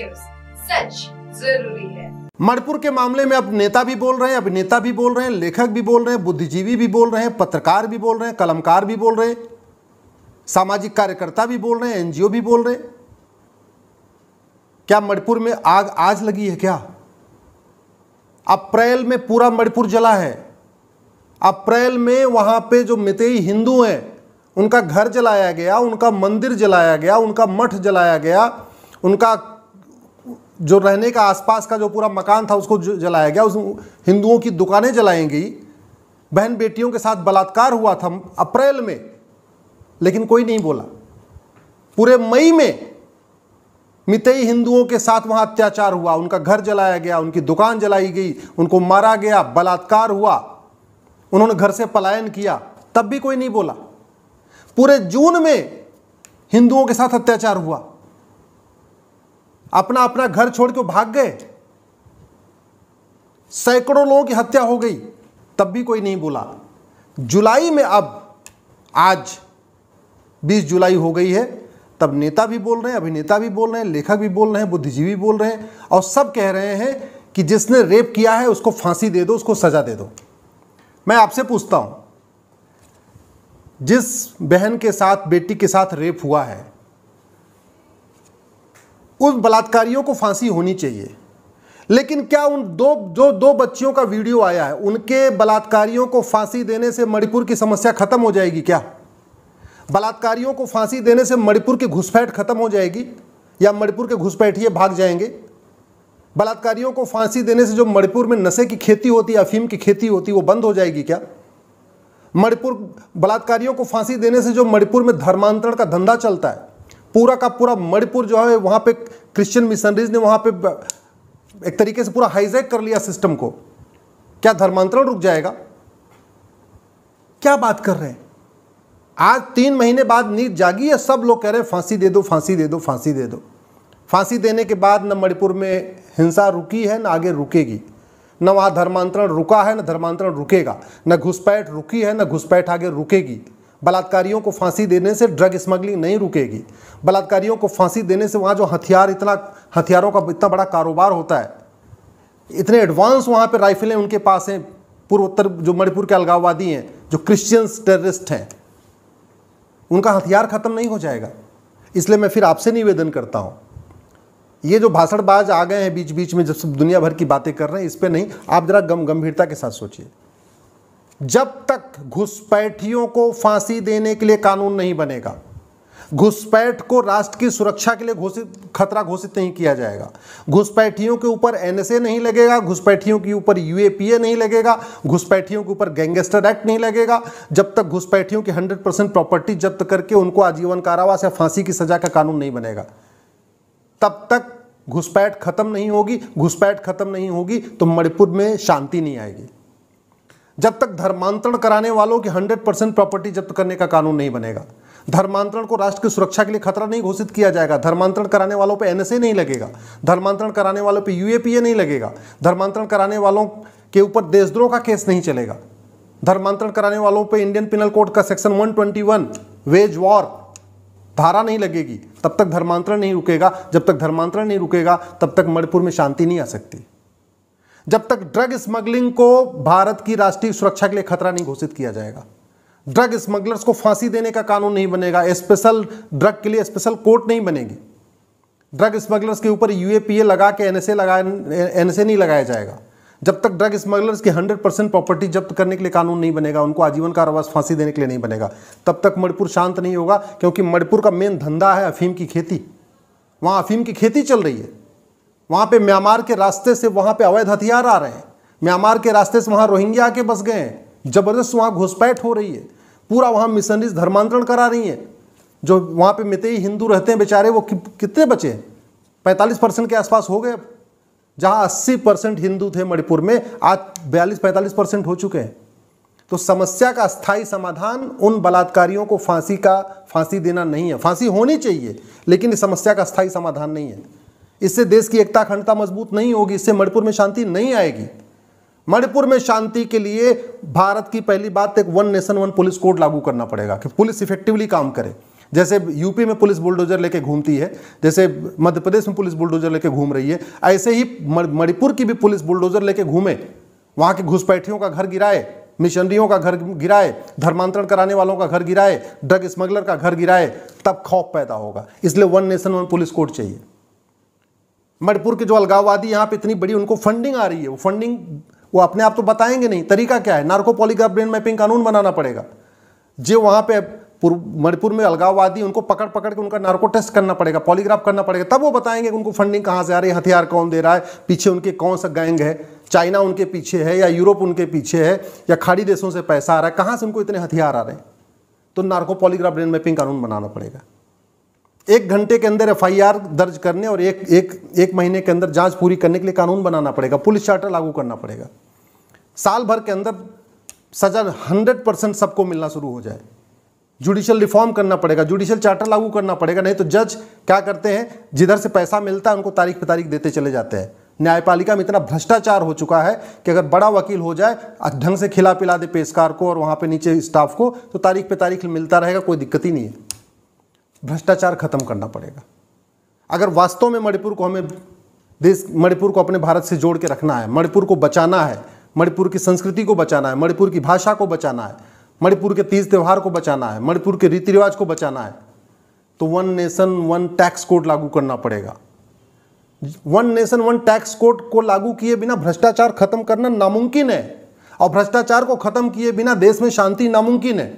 actives सच जरूरी है मणिपुर के मामले में अब नेता भी बोल रहे हैं अभिनेता भी बोल रहे हैं लेखक भी बोल रहे हैं बुद्धिजीवी भी बोल रहे हैं पत्रकार भी बोल रहे हैं कलमकार भी बोल रहे हैं सामाजिक कार्यकर्ता भी बोल रहे हैं एनजीओ भी बोल रहे हैं क्या मणिपुर में आग आज लगी है क्या अप्रैल में पूरा मणिपुर जला है अप्रैल में वहां पे जो मितेई हिंदू हैं उनका घर जलाया गया उनका मंदिर जलाया गया उनका मठ जलाया गया उनका जो रहने का आसपास का जो पूरा मकान था उसको जलाया गया उस हिंदुओं की दुकानें जलाई गई बहन बेटियों के साथ बलात्कार हुआ था अप्रैल में लेकिन कोई नहीं बोला पूरे मई में मितई हिंदुओं के साथ वहां अत्याचार हुआ उनका घर जलाया गया उनकी दुकान जलाई गई उनको मारा गया बलात्कार हुआ उन्होंने घर से पलायन किया तब भी कोई नहीं बोला पूरे जून में हिंदुओं के साथ अत्याचार हुआ अपना अपना घर छोड़ के भाग गए सैकड़ों लोगों की हत्या हो गई तब भी कोई नहीं बोला जुलाई में अब आज 20 जुलाई हो गई है तब नेता भी बोल रहे हैं अभिनेता भी बोल रहे हैं लेखक भी बोल रहे हैं बुद्धिजीवी बोल रहे हैं और सब कह रहे हैं कि जिसने रेप किया है उसको फांसी दे दो उसको सज़ा दे दो मैं आपसे पूछता हूं जिस बहन के साथ बेटी के साथ रेप हुआ है उन बलात्कारियों को फांसी होनी चाहिए लेकिन क्या उन दो जो दो बच्चियों का वीडियो आया है उनके बलात्कारियों को फांसी देने से मणिपुर की समस्या खत्म हो जाएगी क्या बलात्कारियों को फांसी देने से मणिपुर की घुसपैठ खत्म हो जाएगी या मणिपुर के घुसपैठिए भाग जाएंगे बलात्कारियों को फांसी देने से जो मणिपुर में नशे की खेती होती है अफीम की खेती होती वो बंद हो जाएगी क्या मणिपुर बलात्कारियों को फांसी देने से जो मणिपुर में धर्मांतरण का धंधा चलता है पूरा का पूरा मणिपुर जो है वहाँ पे क्रिश्चियन मिशनरीज ने वहाँ पे एक तरीके से पूरा हाईजैक कर लिया सिस्टम को क्या धर्मांतरण रुक जाएगा क्या बात कर रहे हैं आज तीन महीने बाद नींद जागी है सब लोग कह रहे हैं फांसी दे दो फांसी दे दो फांसी दे दो फांसी देने के बाद न मणिपुर में हिंसा रुकी है न आगे रुकेगी न वहाँ धर्मांतरण रुका है न धर्मांतरण रुकेगा न घुसपैठ रुकी है न घुसपैठ आगे रुकेगी बलात्कारियों को फांसी देने से ड्रग स्मगलिंग नहीं रुकेगी बलात्कारियों को फांसी देने से वहाँ जो हथियार इतना हथियारों का इतना बड़ा कारोबार होता है इतने एडवांस वहाँ पर राइफलें उनके पास हैं पूर्वोत्तर जो मणिपुर के अलगाववादी हैं जो क्रिश्चियंस टेररिस्ट हैं उनका हथियार ख़त्म नहीं हो जाएगा इसलिए मैं फिर आपसे निवेदन करता हूँ ये जो भाषणबाज आ गए हैं बीच बीच में जब सब दुनिया भर की बातें कर रहे हैं इस पर नहीं आप ज़रा गम गंभीरता के साथ सोचिए जब तक घुसपैठियों को फांसी देने के लिए कानून नहीं बनेगा घुसपैठ को राष्ट्र की सुरक्षा के लिए घोषित खतरा घोषित नहीं किया जाएगा घुसपैठियों के ऊपर एनएसए नहीं लगेगा घुसपैठियों के ऊपर यूएपीए नहीं लगेगा घुसपैठियों के ऊपर गैंगस्टर एक्ट नहीं लगेगा जब तक घुसपैठियों की 100 परसेंट प्रॉपर्टी जब्त करके उनको आजीवन कारावास या फांसी की सजा का कानून नहीं बनेगा तब तक घुसपैठ खत्म नहीं होगी घुसपैठ खत्म नहीं होगी तो मणिपुर में शांति नहीं आएगी जब तक धर्मांतरण कराने वालों की 100 परसेंट प्रॉपर्टी जब्त करने का कानून नहीं बनेगा धर्मांतरण को राष्ट्र की सुरक्षा के लिए खतरा नहीं घोषित किया जाएगा धर्मांतरण कराने वालों पर एनएसए नहीं लगेगा धर्मांतरण कराने वालों पर यूएपीए नहीं लगेगा धर्मांतरण कराने वालों के ऊपर देशद्रोह का केस नहीं चलेगा धर्मांतरण कराने वालों पर इंडियन पिनल कोड का सेक्शन वन वेज वॉर धारा नहीं लगेगी तब तक धर्मांतरण नहीं रुकेगा जब तक धर्मांतरण नहीं रुकेगा तब तक मणिपुर में शांति नहीं आ सकती जब तक ड्रग स्मगलिंग को भारत की राष्ट्रीय सुरक्षा के लिए खतरा नहीं घोषित किया जाएगा ड्रग स्मगलर्स को फांसी देने का कानून नहीं बनेगा स्पेशल ड्रग के लिए स्पेशल कोर्ट नहीं बनेगी ड्रग स्मगलर्स के ऊपर यूएपीए लगा के एनएसए लगा एनएसए नहीं लगाया जाएगा जब तक ड्रग स्मगलर्स की 100 परसेंट प्रॉपर्टी जब्त करने के लिए कानून नहीं बनेगा उनको आजीवन कारावास फांसी देने के लिए नहीं बनेगा तब तक मणिपुर शांत नहीं होगा क्योंकि मणिपुर का मेन धंधा है अफीम की खेती वहाँ अफीम की खेती चल रही है वहाँ पे म्यांमार के रास्ते से वहाँ पे अवैध हथियार आ रहे हैं म्यांमार के रास्ते से वहाँ रोहिंग्या आके बस गए हैं जबरदस्त वहाँ घुसपैठ हो रही है पूरा वहाँ मिशनरीज धर्मांतरण करा रही हैं जो वहाँ पे मित हिंदू रहते हैं बेचारे वो कि, कितने बचे हैं पैंतालीस परसेंट के आसपास हो गए जहाँ अस्सी परसेंट हिंदू थे मणिपुर में आज बयालीस पैंतालीस परसेंट हो चुके हैं तो समस्या का स्थायी समाधान उन बलात्कारियों को फांसी का फांसी देना नहीं है फांसी होनी चाहिए लेकिन इस समस्या का स्थायी समाधान नहीं है इससे देश की एकता अखंडता मजबूत नहीं होगी इससे मणिपुर में शांति नहीं आएगी मणिपुर में शांति के लिए भारत की पहली बात एक one nation one police code लागू करना पड़ेगा कि पुलिस इफेक्टिवली काम करे जैसे यूपी में पुलिस बुलडोजर लेके घूमती है जैसे मध्य प्रदेश में पुलिस बुलडोजर लेके घूम रही है ऐसे ही मणिपुर की भी पुलिस बुलडोजर लेके घूमे वहाँ के घुसपैठियों का घर गिराए मिशनरियों का घर गिराए धर्मांतरण कराने वालों का घर गिराए ड्रग स्मगलर का घर गिराए तब खौफ पैदा होगा इसलिए one nation one police code चाहिए मणिपुर के जो अलगाववादी यहाँ पे इतनी बड़ी उनको फंडिंग आ रही है वो फंडिंग वो अपने आप तो बताएंगे नहीं तरीका क्या है नार्को पॉलीग्राफ ब्रेन मैपिंग कानून बनाना पड़ेगा जो वहाँ पे मणिपुर में अलगाववादी उनको पकड़ पकड़ के उनका नार्को टेस्ट करना पड़ेगा पॉलीग्राफ करना पड़ेगा तब वो बताएंगे कि उनको फंडिंग कहाँ से आ रही है हथियार कौन दे रहा है पीछे उनके कौन सा गैंग है चाइना उनके पीछे है या यूरोप उनके पीछे है या खाड़ी देशों से पैसा आ रहा है कहाँ से उनको इतने हथियार आ रहे हैं तो नार्को पॉलीग्राफ ब्रेन मैपिंग कानून बनाना पड़ेगा एक घंटे के अंदर एफआईआर दर्ज करने और एक एक एक महीने के अंदर जांच पूरी करने के लिए कानून बनाना पड़ेगा पुलिस चार्टर लागू करना पड़ेगा साल भर के अंदर सजा हंड्रेड परसेंट सबको मिलना शुरू हो जाए जुडिशियल रिफॉर्म करना पड़ेगा जुडिशियल चार्टर लागू करना पड़ेगा नहीं तो जज क्या करते हैं जिधर से पैसा मिलता है उनको तारीख पर तारीख देते चले जाते हैं न्यायपालिका में इतना भ्रष्टाचार हो चुका है कि अगर बड़ा वकील हो जाए ढंग से खिला पिला दे पेशकार को और वहाँ पे नीचे स्टाफ को तो तारीख पे तारीख मिलता रहेगा कोई दिक्कत ही नहीं है भ्रष्टाचार खत्म करना पड़ेगा अगर वास्तव में मणिपुर को हमें देश मणिपुर को अपने भारत से जोड़ के रखना है मणिपुर को बचाना है मणिपुर की संस्कृति को बचाना है मणिपुर की भाषा को बचाना है मणिपुर के तीज त्यौहार को बचाना है मणिपुर के रीति रिवाज को बचाना है तो one nation one tax code लागू करना पड़ेगा one nation one tax code को लागू किए बिना भ्रष्टाचार खत्म करना नामुमकिन है और भ्रष्टाचार को खत्म किए बिना देश में शांति नामुमकिन है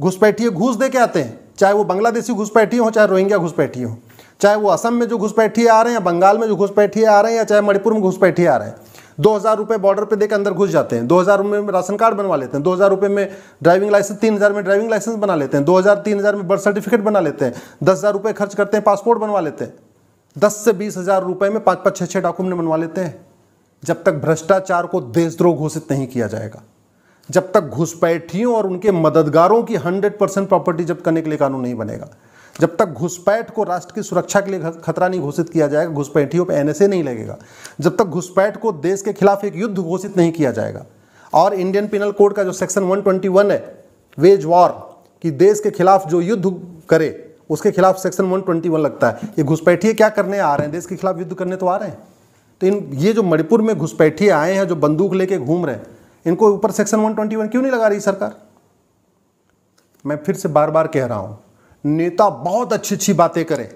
घुसपैठिए घूस दे के आते हैं चाहे वो बांग्लादेशी घुसपैठी हो चाहे रोहिंग्या घुसपैठी हो चाहे वो असम में जो घुसपैठी आ रहे हैं या बंगाल में जो घुसपैठी आ रहे हैं या चाहे मणिपुर में घुसपैठी आ रहे हैं दो हज़ार रुपये बॉर्डर पर देकर अंदर घुस जाते हैं दो हज़ार रुपये में राशन कार्ड बनवा लेते हैं दो हज़ार रुपये में ड्राइविंग लाइसेंस तीन हज़ार में ड्राइविंग लाइसेंस बना लेते हैं दो हज़ार तीन हज़ार में बर्थ सर्टिफिकेट बना लेते हैं दस हज़ार रुपये खर्च करते हैं पासपोर्ट बनवा लेते हैं दस से बीस हज़ार रुपये में पाँच पाँच छः छः डॉक्यूमेंट बनवा लेते हैं जब तक भ्रष्टाचार को देशद्रोह घोषित नहीं किया जाएगा जब तक घुसपैठियों और उनके मददगारों की 100 परसेंट प्रॉपर्टी जब्त करने के लिए कानून नहीं बनेगा जब तक घुसपैठ को राष्ट्र की सुरक्षा के लिए खतरा नहीं घोषित किया जाएगा घुसपैठियों पर एनएसए नहीं लगेगा जब तक घुसपैठ को देश के खिलाफ एक युद्ध घोषित नहीं किया जाएगा और इंडियन पिनल कोड का जो सेक्शन वन है वेज वॉर कि देश के खिलाफ जो युद्ध करे उसके खिलाफ सेक्शन वन लगता है ये घुसपैठिए क्या करने आ रहे हैं देश के खिलाफ युद्ध करने तो आ रहे हैं तो इन ये जो मणिपुर में घुसपैठिए आए हैं जो बंदूक लेके घूम रहे हैं इनको ऊपर सेक्शन 121 क्यों नहीं लगा रही सरकार मैं फिर से बार बार कह रहा हूं नेता बहुत अच्छी अच्छी बातें करे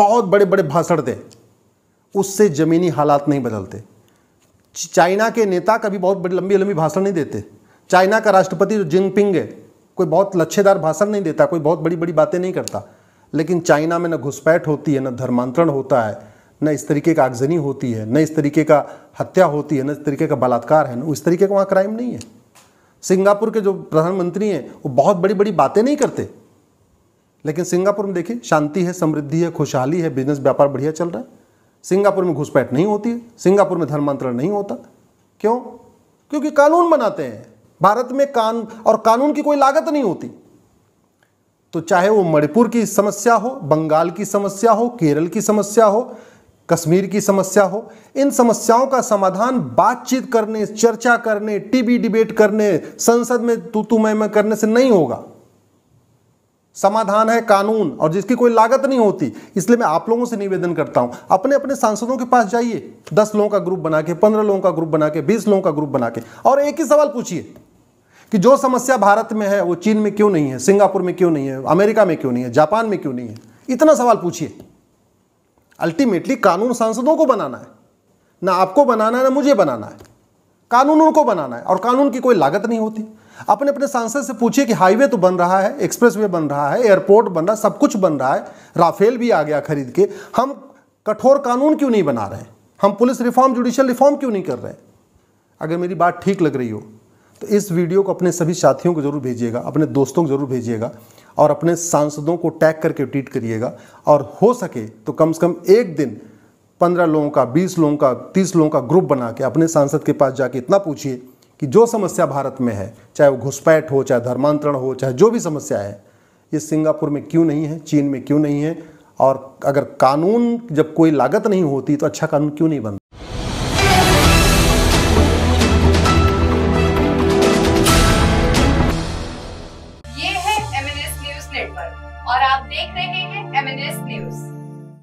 बहुत बड़े बड़े भाषण दे उससे ज़मीनी हालात नहीं बदलते चाइना के नेता कभी बहुत बड़ी लंबी लंबी भाषण नहीं देते चाइना का राष्ट्रपति जो जिनपिंग है कोई बहुत लच्छेदार भाषण नहीं देता कोई बहुत बड़ी बड़ी बातें नहीं करता लेकिन चाइना में न घुसपैठ होती है न धर्मांतरण होता है न इस तरीके का आगजनी होती है न इस तरीके का हत्या होती है न इस तरीके का बलात्कार है न इस तरीके का वहाँ क्राइम नहीं है सिंगापुर के जो प्रधानमंत्री हैं वो बहुत बड़ी बड़ी बातें नहीं करते लेकिन सिंगापुर में देखिए शांति है समृद्धि है खुशहाली है बिजनेस व्यापार बढ़िया चल रहा है सिंगापुर में घुसपैठ नहीं होती है सिंगापुर में धर्मांतरण नहीं होता क्यों क्योंकि कानून बनाते हैं भारत में कान और कानून की कोई लागत नहीं होती तो चाहे वो मणिपुर की समस्या हो बंगाल की समस्या हो केरल की समस्या हो कश्मीर की समस्या हो इन समस्याओं का समाधान बातचीत करने चर्चा करने टीवी डिबेट करने संसद में तू तू मैं मैं करने से नहीं होगा समाधान है कानून और जिसकी कोई लागत नहीं होती इसलिए मैं आप लोगों से निवेदन करता हूं अपने अपने सांसदों के पास जाइए दस लोगों का ग्रुप बना के पंद्रह लोगों का ग्रुप बना के बीस लोगों का ग्रुप बना के और एक ही सवाल पूछिए कि जो समस्या भारत में है वो चीन में क्यों नहीं है सिंगापुर में क्यों नहीं है अमेरिका में क्यों नहीं है जापान में क्यों नहीं है इतना सवाल पूछिए अल्टीमेटली कानून सांसदों को बनाना है ना आपको बनाना है ना मुझे बनाना है कानून उनको बनाना है और कानून की कोई लागत नहीं होती अपने अपने सांसद से पूछिए कि हाईवे तो बन रहा है एक्सप्रेसवे बन रहा है एयरपोर्ट बन रहा है सब कुछ बन रहा है राफेल भी आ गया खरीद के हम कठोर कानून क्यों नहीं बना रहे हम पुलिस रिफॉर्म जुडिशियल रिफॉर्म क्यों नहीं कर रहे अगर मेरी बात ठीक लग रही हो तो इस वीडियो को अपने सभी साथियों को जरूर भेजिएगा अपने दोस्तों को जरूर भेजिएगा और अपने सांसदों को टैग करके ट्वीट करिएगा और हो सके तो कम से कम एक दिन पंद्रह लोगों का बीस लोगों का तीस लोगों का ग्रुप बना के अपने सांसद के पास जाके इतना पूछिए कि जो समस्या भारत में है चाहे वो घुसपैठ हो चाहे धर्मांतरण हो चाहे जो भी समस्या है ये सिंगापुर में क्यों नहीं है चीन में क्यों नहीं है और अगर कानून जब कोई लागत नहीं होती तो अच्छा कानून क्यों नहीं बनता